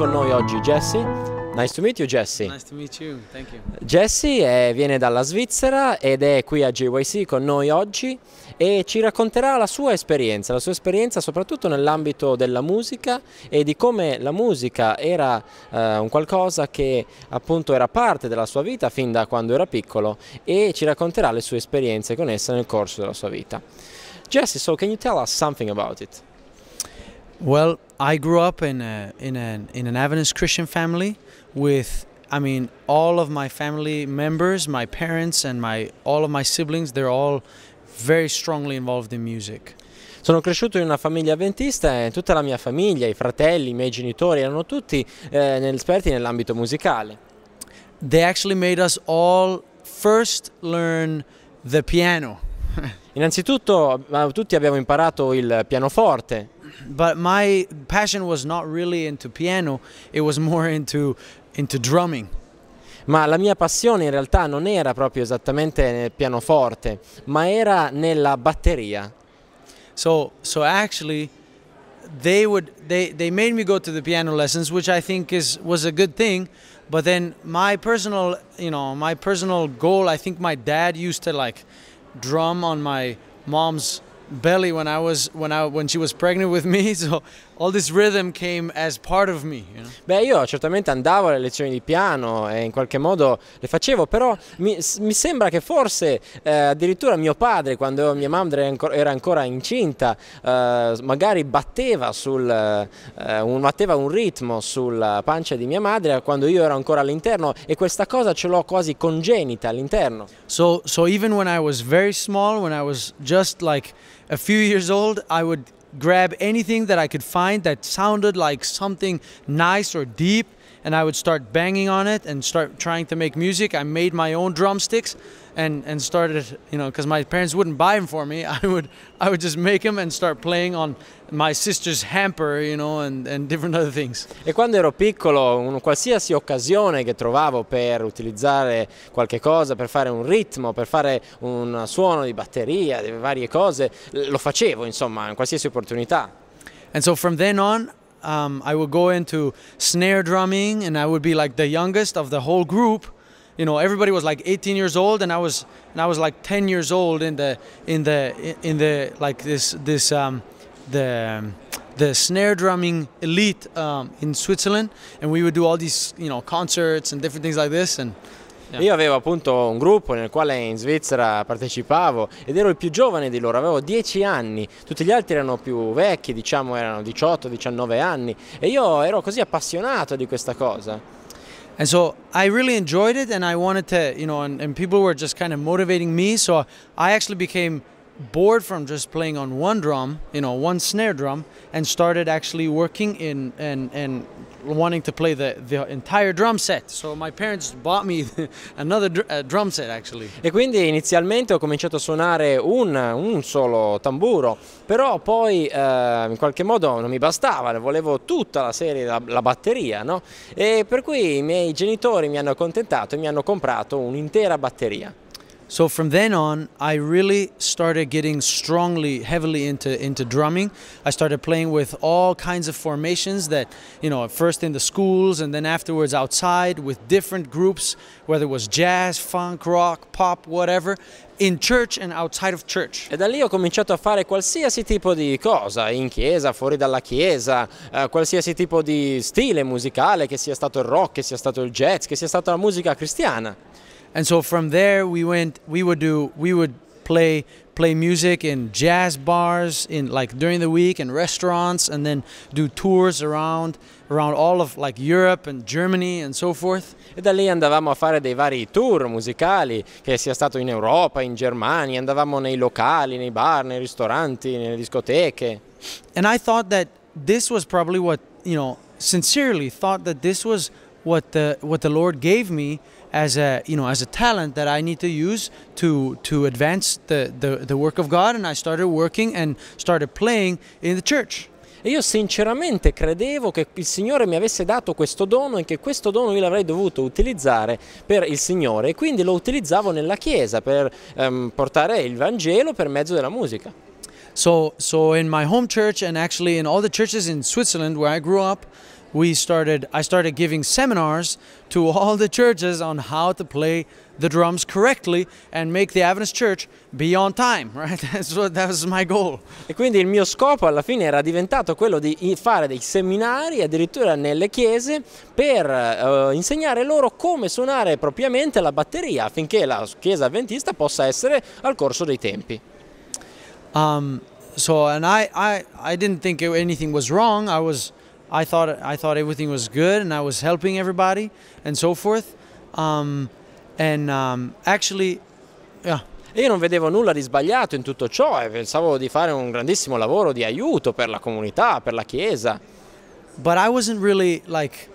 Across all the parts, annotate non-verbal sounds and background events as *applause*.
con noi oggi Jesse. Nice to meet you Jesse. Nice to meet you, thank you. Jesse è, eh, viene dalla Svizzera ed è qui a JYC con noi oggi e ci racconterà la sua esperienza, la sua esperienza soprattutto nell'ambito della musica e di come la musica era eh, un qualcosa che appunto era parte della sua vita fin da quando era piccolo e ci racconterà le sue esperienze con essa nel corso della sua vita. Jesse, so can you tell us something about it? Well, i grew up in a, in an in an Adventist Christian family with I mean all of my family members, my parents and my all of my siblings, they're all very strongly involved in music. Sono cresciuto in una famiglia avventista e tutta la mia famiglia, i fratelli, i miei genitori erano tutti eh, esperti nell'ambito musicale. They actually made us all first learn the piano. Innanzitutto tutti abbiamo imparato il pianoforte. but my passion was not really into piano, it was more into, into drumming. Ma la mia passione in realtà non era proprio esattamente nel pianoforte, ma era nella batteria. So, so actually, they would they they made me go to the piano lessons, which I think is was a good thing. But then my personal, you know, my personal goal, I think my dad used to like drum on my mom's belly when I was when I when she was pregnant with me. *laughs* So all this rhythm came as part of me. You know? Beh, io certamente andavo alle lezioni di piano e in qualche modo le facevo, però mi, mi sembra che forse eh, addirittura mio padre, quando mia madre era ancora incinta, eh, magari batteva, sul, eh, un, batteva un ritmo sulla pancia di mia madre quando io ero ancora all'interno e questa cosa ce l'ho quasi congenita all'interno. So, so even when I was very small, when I was just like a few years old, I would grab anything that I could find that sounded like something nice or deep and I would start banging on it and start trying to make music. I made my own drumsticks and and started, you know, because my parents wouldn't buy them for me. *laughs* I would I would just make them and start playing on my sister's hamper, you know, and, and different other things. E quando ero piccolo, un, qualsiasi occasione che trovavo per utilizzare qualche cosa, per fare un ritmo, per fare un suono di batteria, varie cose, lo facevo, insomma, in qualsiasi opportunità. And so from then on, um, I would go into snare drumming, and I would be like the youngest of the whole group. You know, everybody was like 18 years old, and I was and I was like 10 years old in the in the in the like this this um, the the snare drumming elite um, in Switzerland, and we would do all these you know concerts and different things like this, and Yeah. Io avevo appunto un gruppo nel quale in Svizzera partecipavo ed ero il più giovane di loro, avevo 10 anni, tutti gli altri erano più vecchi, diciamo erano 18-19 anni e io ero così appassionato di questa cosa. And so I really enjoyed it and I wanted to, you know, and, and people were just kind of motivating me, so I actually became bored from just playing on one drum, you know, one snare drum, and started actually working in and and wanting to play the, the entire drum set. So my parents bought me *laughs* another dr uh, drum set actually. E quindi inizialmente ho cominciato a suonare un, un solo tamburo, però poi eh, in qualche modo non mi bastava, volevo tutta la serie, la, la batteria, no? E per cui i miei genitori mi hanno accontentato e mi hanno comprato un'intera batteria. So from then on, I really started getting strongly, heavily into into drumming. I started playing with all kinds of formations that, you know, at first in the schools and then afterwards outside with different groups, whether it was jazz, funk, rock, pop, whatever. In church and outside of church. E da lì ho cominciato a fare qualsiasi tipo di cosa, in chiesa, fuori dalla chiesa, eh, qualsiasi tipo di stile musicale, che sia stato il rock, che sia stato il jazz, che sia stata la musica cristiana. And so from there we went we would do we would play play music in jazz bars in like during the week in restaurants and then do tours around around all of like Europe and Germany and so forth. E da lì andavamo a fare dei vari tour musicali, che sia stato in Europa, in Germania, andavamo nei locali, nei bar, nei ristoranti, nelle discoteche. And I thought that this was probably what, you know, sincerely thought that this was what the what the Lord gave me as a you know as a talent that I need to use to to advance the, the, the work of God and I started working and started playing in the church. E io sinceramente credevo che il Signore mi avesse dato questo dono e che questo dono io l'avrei dovuto utilizzare per il Signore e quindi lo utilizzavo nella Chiesa per um, portare il Vangelo per mezzo della musica. So, so in my home church and actually in all the churches in Switzerland where I grew up, we started I started giving seminars to all the churches on how to play the drums correctly and make the Adventist church be on time, *laughs* right? That's what, that was my goal. E quindi il mio scopo alla fine era diventato quello di fare dei seminari addirittura nelle chiese per uh, insegnare loro come suonare propriamente la batteria affinché la chiesa adventista possa essere al corso dei tempi. Um, so and I, I, I didn't think anything was wrong. I was I thought I thought everything was good, and I was helping everybody and so forth. Um, and um, actually, yeah. Io non vedevo nulla di sbagliato in tutto ciò e pensavo di fare un grandissimo lavoro di aiuto per la comunità, per la chiesa. But I wasn't really like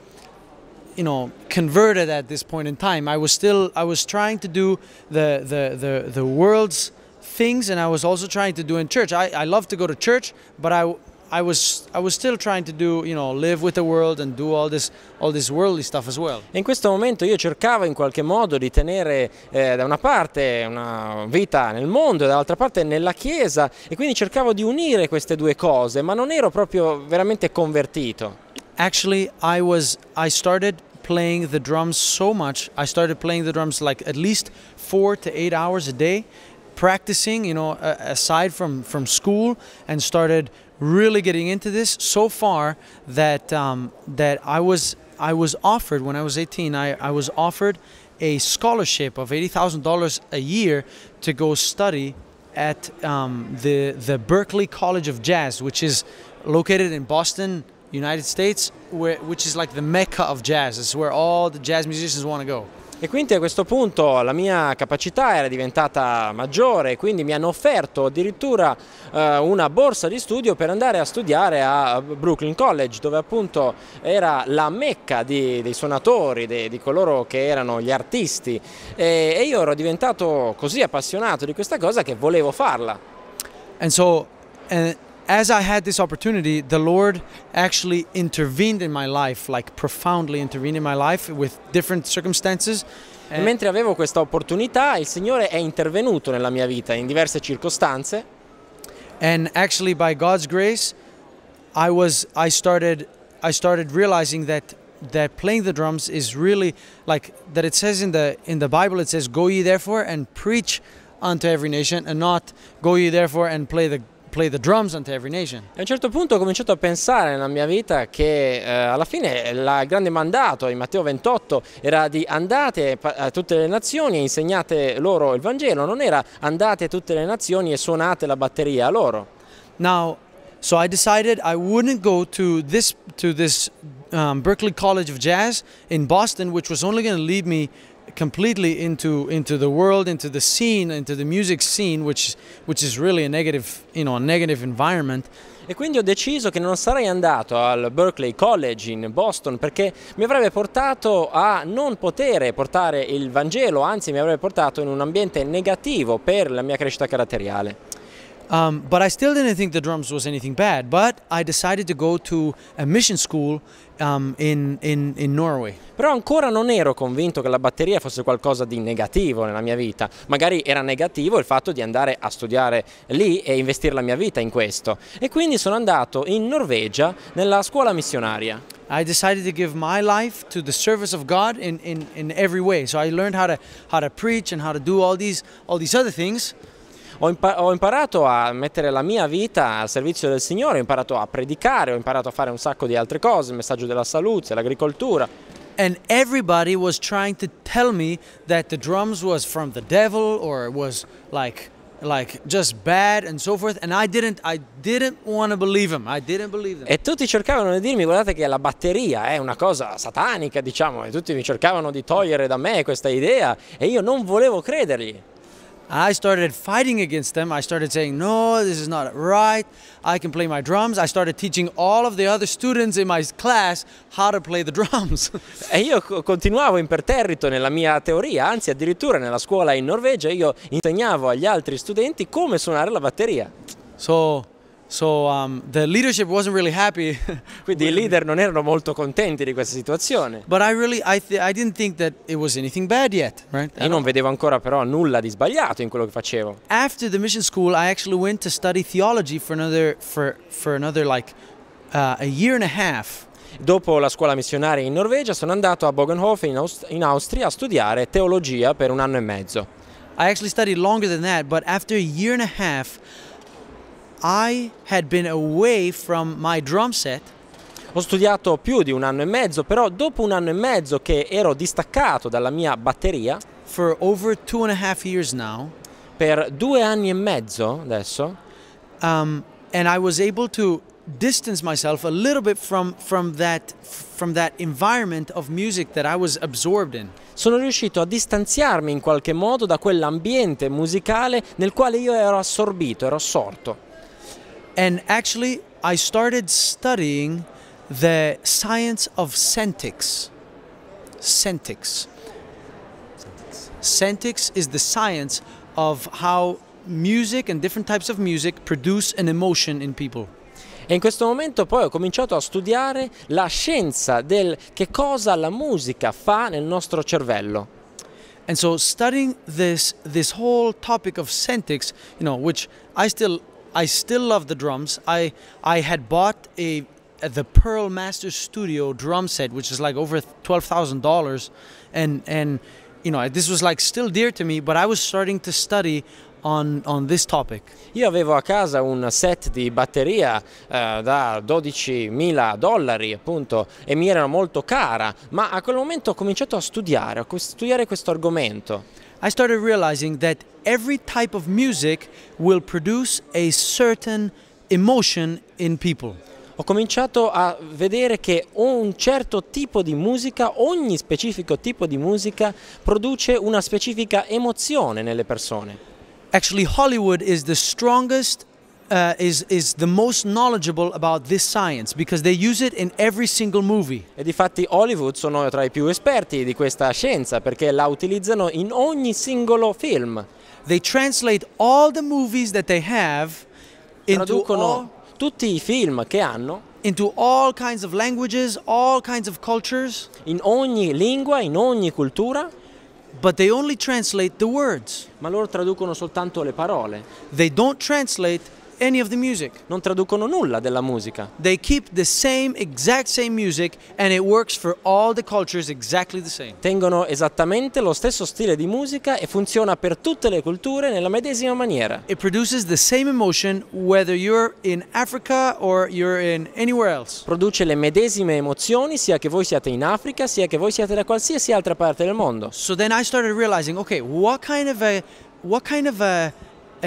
you know converted at this point in time. I was still I was trying to do the the the, the world's things and I was also trying to do in church. I, I love to go to church, but I I was, I was still trying to do, you know, live with the world and do all this, all this worldly stuff as well. in questo momento io cercavo in qualche modo di tenere eh, da una parte una vita nel mondo e dall'altra parte nella chiesa e quindi cercavo di unire queste due cose, ma non ero proprio veramente convertito. Actually, I was I started playing the drums so much. I started playing the drums like at least 4 to 8 hours a day practicing, you know, aside from, from school and started really getting into this so far that, um, that I, was, I was offered, when I was 18, I, I was offered a scholarship of $80,000 a year to go study at um, the, the Berkeley College of Jazz, which is located in Boston, United States, where, which is like the mecca of jazz. It's where all the jazz musicians want to go. E quindi a questo punto la mia capacità era diventata maggiore, quindi mi hanno offerto addirittura eh, una borsa di studio per andare a studiare a Brooklyn College, dove appunto era la mecca di, dei suonatori, di, di, coloro che erano gli artisti. E, e io ero diventato così appassionato di questa cosa che volevo farla. And so, and eh, as I had this opportunity, the Lord actually intervened in my life, like profoundly intervened in my life with different circumstances. E mentre avevo questa opportunità, il Signore è intervenuto nella mia vita in diverse circostanze. And actually by God's grace, I was I started I started realizing that that playing the drums is really like that it says in the in the Bible it says go ye therefore and preach unto every nation and not go ye therefore and play the play the drums every nation. a un certo punto ho cominciato a pensare nella mia vita che eh, alla fine il grande mandato in Matteo 28 era di andate a tutte le nazioni e insegnate loro il Vangelo, non era andate a tutte le nazioni e suonate la batteria a loro. Now, so I decided I wouldn't go to this, to this um, Berkeley College of Jazz in Boston, which was only going to lead me completely into into the world, into the scene, into the music scene, which which is really a negative, you know, a negative environment. E quindi ho deciso che non sarei andato al Berkeley College in Boston perché mi avrebbe portato a non poter portare il Vangelo, anzi mi avrebbe portato in un ambiente negativo per la mia crescita caratteriale. Um, but I still didn't think the drums was anything bad. But I decided to go to a mission school um, in, in, in Norway. Però ancora non ero convinto che la batteria fosse qualcosa di negativo nella mia vita. Magari era negativo il fatto di andare a studiare lì e investire la mia vita in questo. E quindi sono andato in Norvegia nella scuola missionaria. I decided to give my life to the service of God in, in, in every way. So I learned how to, how to preach and how to do all these, all these other things ho, impa ho, imparato a mettere la mia vita al servizio del Signore, ho imparato a predicare, ho imparato a fare un sacco di altre cose, il messaggio della salute, l'agricoltura. And everybody was trying to tell me that the drums was from the devil or it was like like just bad and so forth and I didn't I didn't want to believe him. I didn't believe them. E tutti cercavano di dirmi guardate che la batteria è una cosa satanica, diciamo, e tutti mi cercavano di togliere da me questa idea e io non volevo credergli. I started fighting against them. I started saying, no, this is not right. I can play my drums. I started teaching all of the other students in my class how to play the *laughs* drums. e io continuavo imperterrito nella mia teoria, anzi addirittura nella scuola in Norvegia io insegnavo agli altri studenti come suonare la batteria. So So, um, really *laughs* Quindi i leader non erano molto contenti di questa situazione. But non vedevo ancora però nulla di sbagliato in quello che facevo. After the mission school I actually went to study theology for another, for, for another like uh, a year and a half. Dopo la scuola missionaria in Norvegia sono andato a Bogenhof in, Aust in Austria a studiare teologia per un anno e mezzo. I actually studied longer than that, but after a year and a half i had been away from my drum set ho studiato più di un anno e mezzo, però dopo un anno e mezzo che ero distaccato dalla mia batteria, now, per due anni e mezzo adesso, um, and I was able to distance myself a little bit from, from, that, from that environment of music that I was absorbed in. Sono riuscito a distanziarmi in qualche modo da quell'ambiente musicale nel quale io ero assorbito, ero assorto. And actually, I started studying the science of centics. Centics. Centics, is the science of how music and different types of music produce an emotion in people. E in questo momento poi ho cominciato a studiare la scienza del che cosa la musica fa nel nostro cervello. And so studying this this whole topic of centics, you know, which I still I still love the drums. I I had bought a the Pearl Master Studio drum set, which is like over twelve thousand dollars, and and you know this was like still dear to me. But I was starting to study On, on Io avevo a casa un set di batteria eh, da 12.000 dollari appunto e mi era molto cara, ma a quel momento ho cominciato a studiare, a studiare questo argomento. I started realizing that every type of music will produce a certain emotion in people. Ho cominciato a vedere che un certo tipo di musica, ogni specifico tipo di musica, produce una specifica emozione nelle persone. Actually, Hollywood is the strongest Uh, is, is the most knowledgeable about this science because they use it in every single movie. E difatti Hollywood sono tra i più esperti di questa scienza perché la utilizzano in ogni singolo film. They translate all the movies that they have Traducono tutti i film che hanno into all kinds of languages, all kinds of cultures. In ogni lingua, in ogni cultura. But they only translate the words. Ma loro traducono soltanto le parole. They don't translate any of the music. Non traducono nulla della musica. They keep the same exact same music and it works for all the cultures exactly the same. Tengono esattamente lo stesso stile di musica e funziona per tutte le culture nella medesima maniera. It produces the same emotion whether you're in Africa or you're in anywhere else. Produce le medesime emozioni sia che voi siate in Africa sia che voi siate da qualsiasi altra parte del mondo. So then I started realizing, okay, what kind of a what kind of a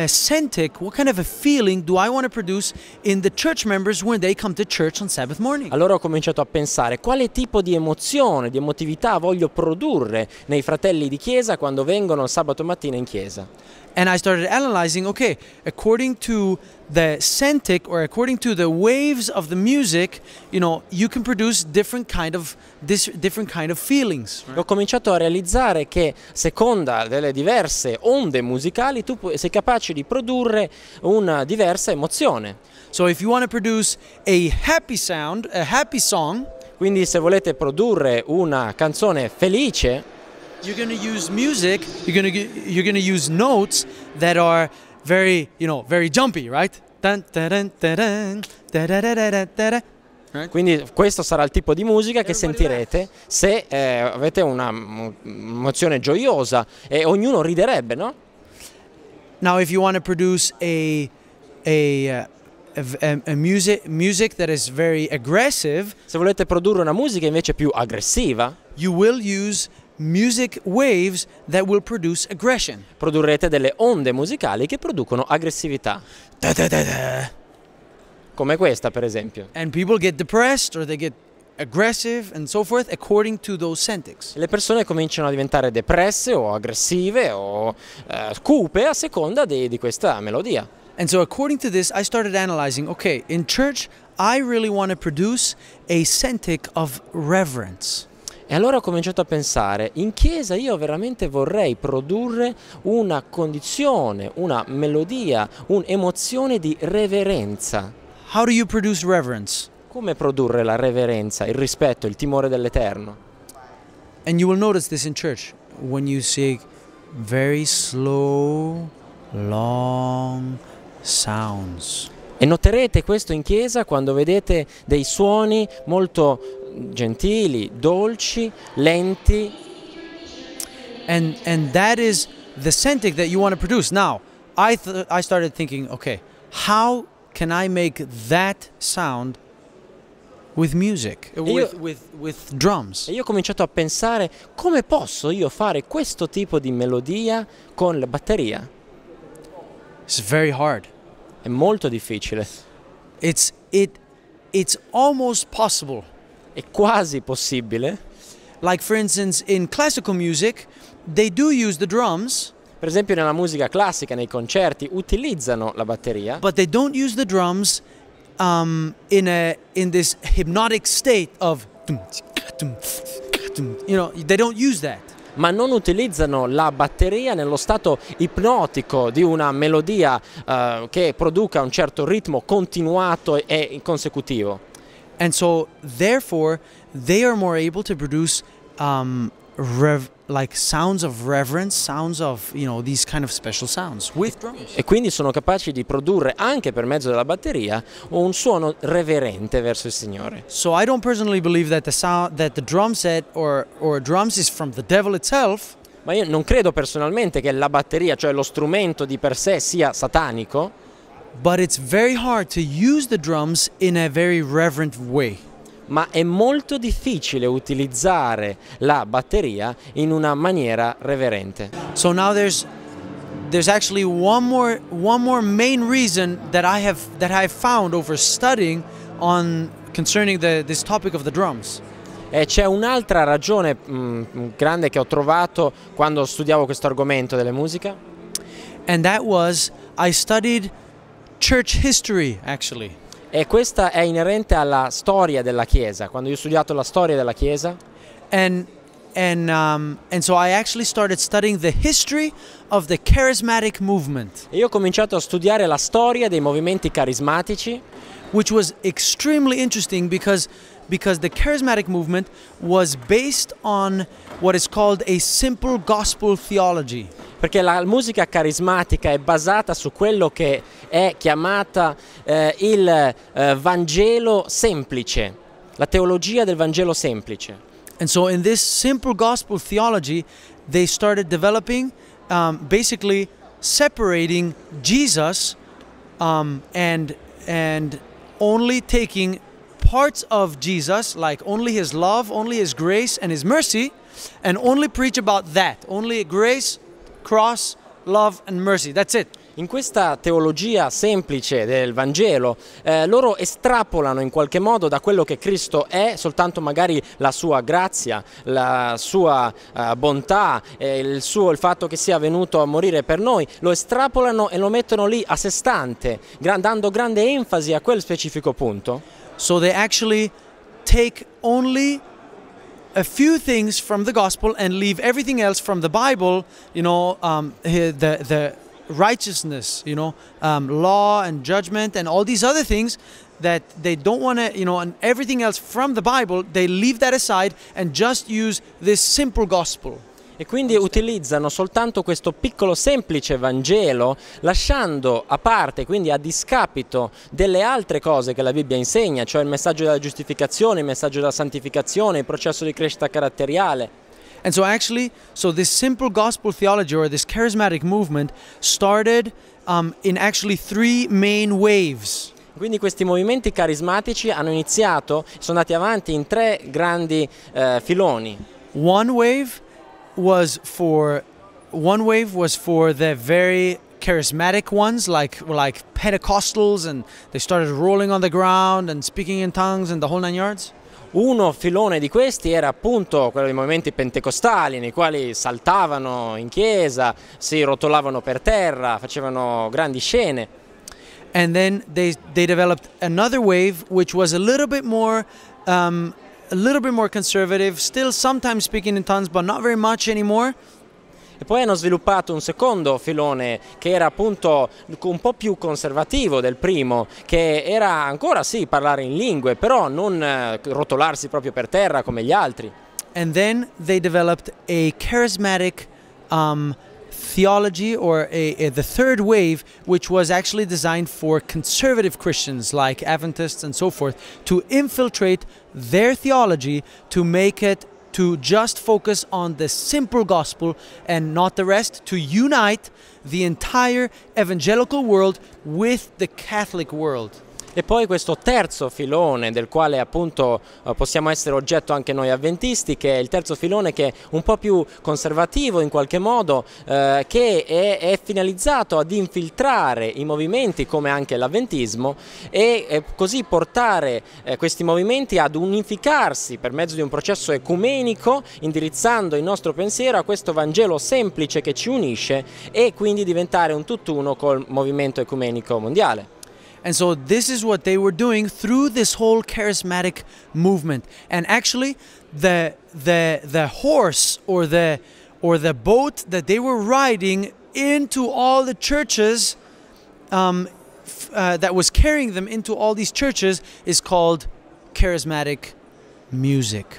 uh, what kind of a feeling do I want to produce in the church members when they come to church on Sabbath morning? Allora ho cominciato a pensare quale tipo di emozione, di emotività voglio produrre nei fratelli di chiesa quando vengono sabato mattina in chiesa and I started analyzing okay, according to the Centic or according to the waves of the music, you know, you can produce different kind of, different kind of feelings. Right? Ho cominciato a realizzare che seconda delle diverse onde musicali tu sei capace di produrre una diversa emozione. So if you want to produce a happy sound, a happy song, quindi se volete produrre una canzone felice you're going to use music you're going to you're going to use notes that are very you know very jumpy right Quindi questo sarà il tipo di musica che sentirete se eh, avete una emozione gioiosa e ognuno riderebbe, no? Now if you want to produce a, a, a, eh, eh, a music, music that is very aggressive, se volete produrre una musica invece più aggressiva, you will use music waves that will produce aggression. Produrrete delle onde musicali che producono aggressività. Da da da Come questa, per esempio. And people get depressed or they get aggressive and so forth according to those syntax. Le persone cominciano a diventare depresse o aggressive o eh, cupe a seconda di, di questa melodia. And so according to this I started analyzing, okay, in church I really want to produce a syntax of reverence. E allora ho cominciato a pensare, in chiesa io veramente vorrei produrre una condizione, una melodia, un'emozione di reverenza. How do you produce reverence? Come produrre la reverenza, il rispetto, il timore dell'Eterno? And you will notice this in church when you sing very slow, long sounds. E noterete questo in chiesa quando vedete dei suoni molto gentili, dolci, lenti. And, and that is the scenting that you want to produce. Now, I, th I started thinking, okay, how can I make that sound with music, with, io, with, with drums? E io ho cominciato a pensare come posso io fare questo tipo di melodia con la batteria. It's very hard. È molto difficile. It's, it, it's almost possible è quasi possibile. Like for instance in classical music they do use the drums. Per esempio nella musica classica, nei concerti, utilizzano la batteria. But they don't use the drums um, in, a, in this hypnotic state of... You know, they don't use that ma non utilizzano la batteria nello stato ipnotico di una melodia eh, che produca un certo ritmo continuato e consecutivo. And so, therefore, they are more able to produce um, rev- like sounds of reverence, sounds of, you know, these kind of special sounds with drums. E quindi sono capaci di produrre anche per mezzo della batteria un suono reverente verso il Signore. So I don't personally believe that the sound that the drum set or or drums is from the devil itself. Ma io non credo personalmente che la batteria, cioè lo strumento di per sé sia satanico but it's very hard to use the drums in a very reverent way. Ma è molto difficile utilizzare la batteria in una maniera reverente. So now there's there's actually one more one more main reason that I have that I found over studying on concerning the, this topic of the drums. Eh, c'è un'altra ragione mh, mm, grande che ho trovato quando studiavo questo argomento della musica. And that was I studied church history actually. E questa è inerente alla storia della Chiesa. Quando io ho studiato la storia della Chiesa. And and um, and so I actually started studying the history of the charismatic movement. E io ho cominciato a studiare la storia dei movimenti carismatici. Which was extremely interesting because because the charismatic movement was based on what is called a simple gospel theology. Perché la musica carismatica è basata su quello che è chiamata eh, il eh, Vangelo semplice, la teologia del Vangelo semplice. And so in this simple gospel theology, they started developing um, basically separating Jesus um, and, and only taking parts of Jesus, like only His love, only His grace, and His mercy, and only preach about that. Only grace, cross, love, and mercy. That's it. In questa teologia semplice del Vangelo eh, loro estrapolano in qualche modo da quello che Cristo è soltanto magari la sua grazia, la sua eh, bontà, eh, il, suo, il fatto che sia venuto a morire per noi, lo estrapolano e lo mettono lì a sé stante, dando grande enfasi a quel specifico punto. So they actually take only a few things from the gospel and leave everything else from the Bible, you know, um, the, the righteousness, you know, um, law and judgment and all these other things that they don't want to, you know, and everything else from the Bible, they leave that aside and just use this simple gospel. E quindi utilizzano soltanto questo piccolo semplice Vangelo, lasciando a parte, quindi a discapito delle altre cose che la Bibbia insegna, cioè il messaggio della giustificazione, il messaggio della santificazione, il processo di crescita caratteriale. And so, actually, so this simple gospel theology or this charismatic movement started um, in actually three main waves. Quindi questi movimenti carismatici hanno iniziato, sono andati avanti in tre grandi uh, filoni. One wave was for one wave was for the very charismatic ones like like Pentecostals and they started rolling on the ground and speaking in tongues and the whole nine yards. Uno filone di questi era appunto quello dei movimenti pentecostali nei quali saltavano in chiesa, si rotolavano per terra, facevano grandi scene. And then they, they developed another wave which was a little bit more um, a little bit more conservative, still sometimes speaking in tongues but not very much anymore. E poi hanno sviluppato un secondo filone che era appunto un po' più conservativo del primo, che era ancora sì parlare in lingue, però non eh, rotolarsi proprio per terra come gli altri. And then they developed a charismatic um, theology or a, a, the third wave, which was actually designed for conservative Christians like Adventists and so forth, to infiltrate their theology to make it to just focus on the simple gospel and not the rest, to unite the entire evangelical world with the Catholic world. E poi questo terzo filone del quale appunto eh, possiamo essere oggetto anche noi avventisti, che è il terzo filone che è un po' più conservativo in qualche modo, eh, che è, è, finalizzato ad infiltrare i movimenti come anche l'avventismo e eh, così portare eh, questi movimenti ad unificarsi per mezzo di un processo ecumenico, indirizzando il nostro pensiero a questo Vangelo semplice che ci unisce e quindi diventare un tutt'uno col movimento ecumenico mondiale. And so this is what they were doing through this whole charismatic movement. And actually, the the the horse or the or the boat that they were riding into all the churches um, uh, that was carrying them into all these churches is called charismatic music.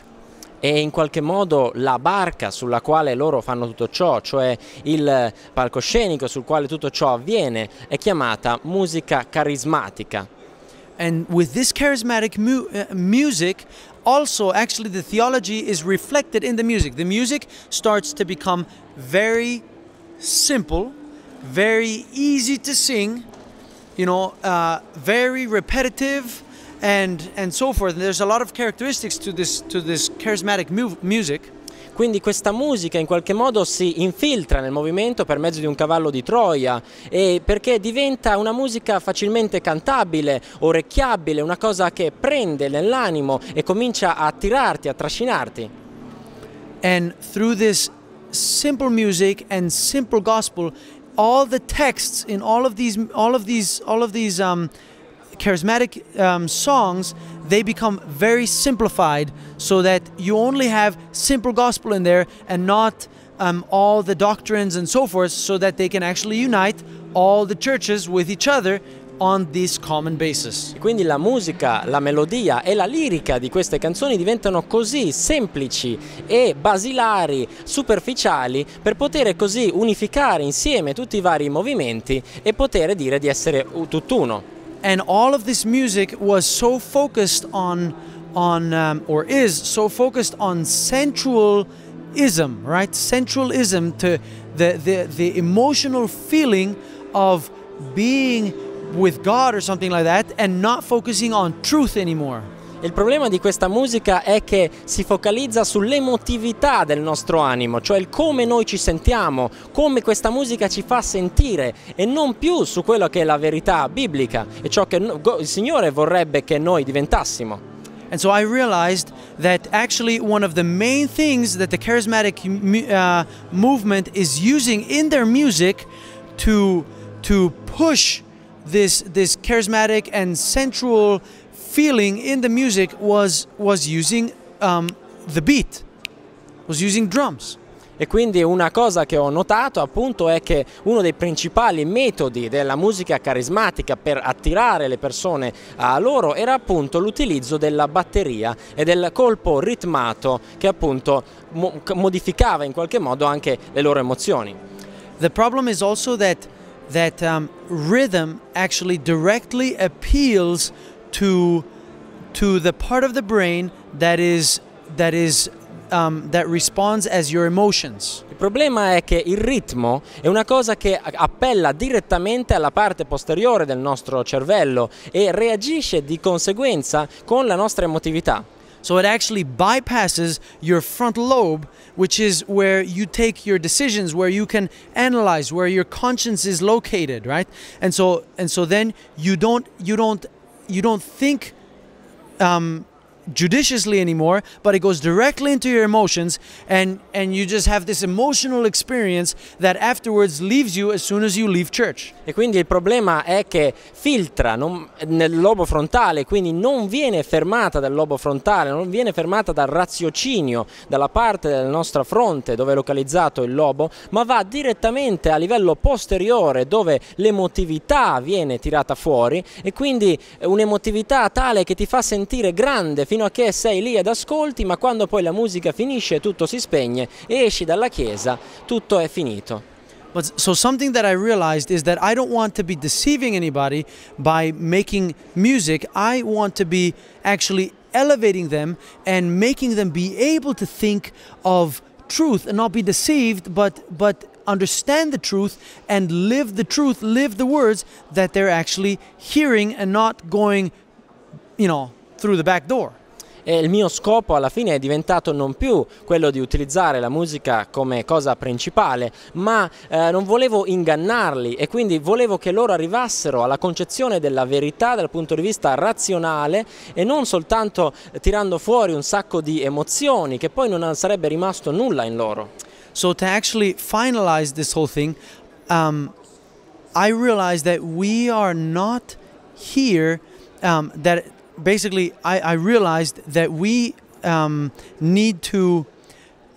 e in qualche modo la barca sulla quale loro fanno tutto ciò, cioè il palcoscenico sul quale tutto ciò avviene, è chiamata musica carismatica. And with this charismatic mu uh, music, also actually the theology is reflected in the music. The music starts to become very simple, very easy to sing, you know, uh, very repetitive and, and so forth. There's a lot of characteristics to this, to this charismatic mu music. Quindi questa musica in qualche modo si infiltra nel movimento per mezzo di un cavallo di Troia perché diventa una musica facilmente cantabile, orecchiabile, una cosa che prende nell'animo e comincia a attirarti, a trascinarti. And through this simple music and simple gospel, all the texts in all of these, all of these, all of these um, charismatic um, songs, they become very simplified so that you only have simple gospel in there and not um, all the doctrines and so forth, so that they can actually unite all the churches with each other on this common basis. Quindi la musica, la melodia e la lirica di queste canzoni diventano così semplici e basilari, superficiali, per poter così unificare insieme tutti i vari movimenti e poter dire di essere tutt'uno. and all of this music was so focused on on um, or is so focused on sensualism right sensualism to the, the the emotional feeling of being with god or something like that and not focusing on truth anymore Il problema di questa musica è che si focalizza sull'emotività del nostro animo, cioè il come noi ci sentiamo, come questa musica ci fa sentire e non più su quello che è la verità biblica e ciò che il Signore vorrebbe che noi diventassimo. And so I realized that actually one of the main things that the charismatic uh, movement is using in their music to to push this this charismatic and sensual feeling in the music was, was using um, the beat, was using drums. E quindi una cosa che ho notato appunto è che uno dei principali metodi della musica carismatica per attirare le persone a loro era appunto l'utilizzo della batteria e del colpo ritmato che appunto mo modificava in qualche modo anche le loro emozioni. The problem is also that, that um, rhythm actually directly appeals to to the part of the brain that is that is Um, Il problema è che il ritmo è una cosa che appella direttamente alla parte posteriore del nostro cervello e reagisce di conseguenza con la nostra emotività. So it actually bypasses your frontal lobe, which is where you take your decisions, where you can analyze, where your conscience is located, right? And so and so then you don't you don't you don't think um, judiciously anymore, but it goes directly into your emotions, and and you just have this emotional experience that afterwards leaves you as soon as you leave church. E quindi il problema è che filtra non, nel lobo frontale, quindi non viene fermata dal lobo frontale, non viene fermata dal raziocinio, dalla parte della nostra fronte dove è localizzato il lobo, ma va direttamente a livello posteriore dove l'emotività viene tirata fuori e quindi un'emotività tale che ti fa sentire grande fino fino a che sei lì ad ascolti, ma quando poi la musica finisce tutto si spegne e esci dalla chiesa, tutto è finito. But so something that I realized is that I don't want to be deceiving anybody by making music. I want to be actually elevating them and making them be able to think of truth and not be deceived, but but understand the truth and live the truth, live the words that they're actually hearing and not going, you know, through the back door. e il mio scopo alla fine è diventato non più quello di utilizzare la musica come cosa principale, ma eh, non volevo ingannarli e quindi volevo che loro arrivassero alla concezione della verità dal punto di vista razionale e non soltanto tirando fuori un sacco di emozioni che poi non sarebbe rimasto nulla in loro. So to actually finalize this whole thing, um, I realized that we are not here um, that basically, I, I realized that we um, need to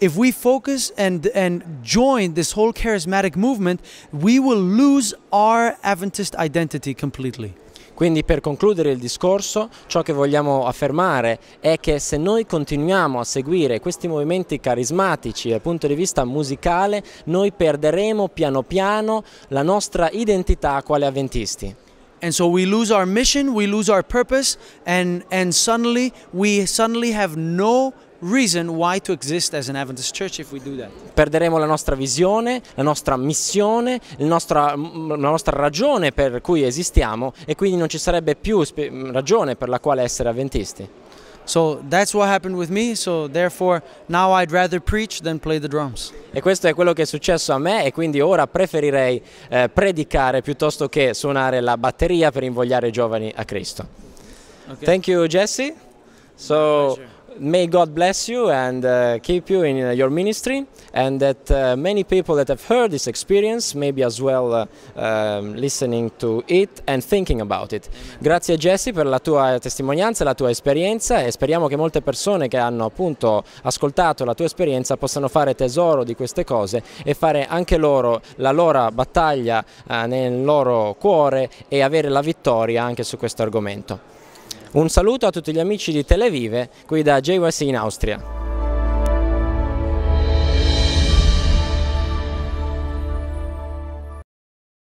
if we focus and and join this whole charismatic movement, we will lose our Adventist identity completely. Quindi per concludere il discorso, ciò che vogliamo affermare è che se noi continuiamo a seguire questi movimenti carismatici dal punto di vista musicale, noi perderemo piano piano la nostra identità quale avventisti. And so we lose our mission, we lose our purpose, and, and suddenly we suddenly have no reason why to exist as an Adventist church if we do that. Perderemo la nostra visione, la nostra missione, nostra, la nostra ragione per cui esistiamo e quindi non ci sarebbe più ragione per la quale essere Adventisti. E questo è quello che è successo a me e quindi ora preferirei eh, predicare piuttosto che suonare la batteria per invogliare i giovani a Cristo. Okay. Thank you Jesse. So may God bless you and uh, keep you in uh, your ministry and that uh, many people that have heard this experience maybe as well uh, um, listening to it and thinking about it. Grazie Jesse per la tua testimonianza, la tua esperienza e speriamo che molte persone che hanno appunto ascoltato la tua esperienza possano fare tesoro di queste cose e fare anche loro la loro battaglia eh, nel loro cuore e avere la vittoria anche su questo argomento. Un saluto a tutti gli amici di Televive, qui da JYC in Austria.